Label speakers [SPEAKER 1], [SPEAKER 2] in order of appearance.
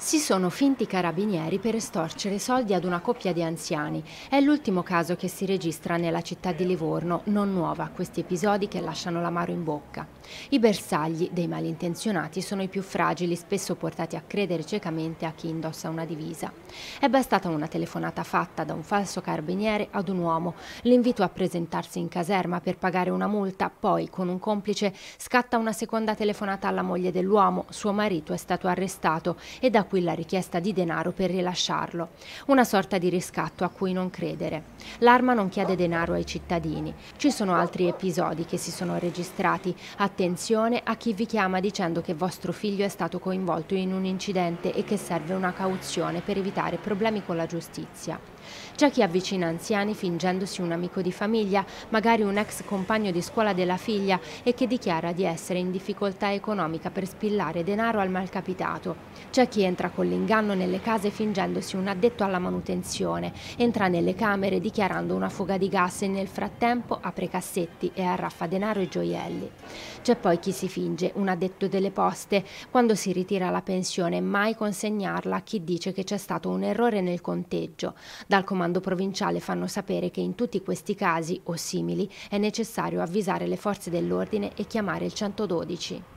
[SPEAKER 1] Si sono finti carabinieri per estorcere soldi ad una coppia di anziani. È l'ultimo caso che si registra nella città di Livorno, non nuova a questi episodi che lasciano l'amaro in bocca. I bersagli dei malintenzionati sono i più fragili, spesso portati a credere ciecamente a chi indossa una divisa. È bastata una telefonata fatta da un falso carabiniere ad un uomo, l'invito a presentarsi in caserma per pagare una multa, poi con un complice scatta una seconda telefonata alla moglie dell'uomo, suo marito è stato arrestato e da qui richiesta di denaro per rilasciarlo, una sorta di riscatto a cui non credere. L'arma non chiede denaro ai cittadini. Ci sono altri episodi che si sono registrati. Attenzione a chi vi chiama dicendo che vostro figlio è stato coinvolto in un incidente e che serve una cauzione per evitare problemi con la giustizia. C'è chi avvicina anziani fingendosi un amico di famiglia, magari un ex compagno di scuola della figlia e che dichiara di essere in difficoltà economica per spillare denaro al malcapitato. C'è chi entra con l'inganno nelle case fingendosi un addetto alla manutenzione, entra nelle camere, e dichiara dichiarando una fuga di gas e nel frattempo apre cassetti e arraffa denaro e gioielli. C'è poi chi si finge un addetto delle poste quando si ritira la pensione, mai consegnarla a chi dice che c'è stato un errore nel conteggio. Dal comando provinciale fanno sapere che in tutti questi casi o simili è necessario avvisare le forze dell'ordine e chiamare il 112.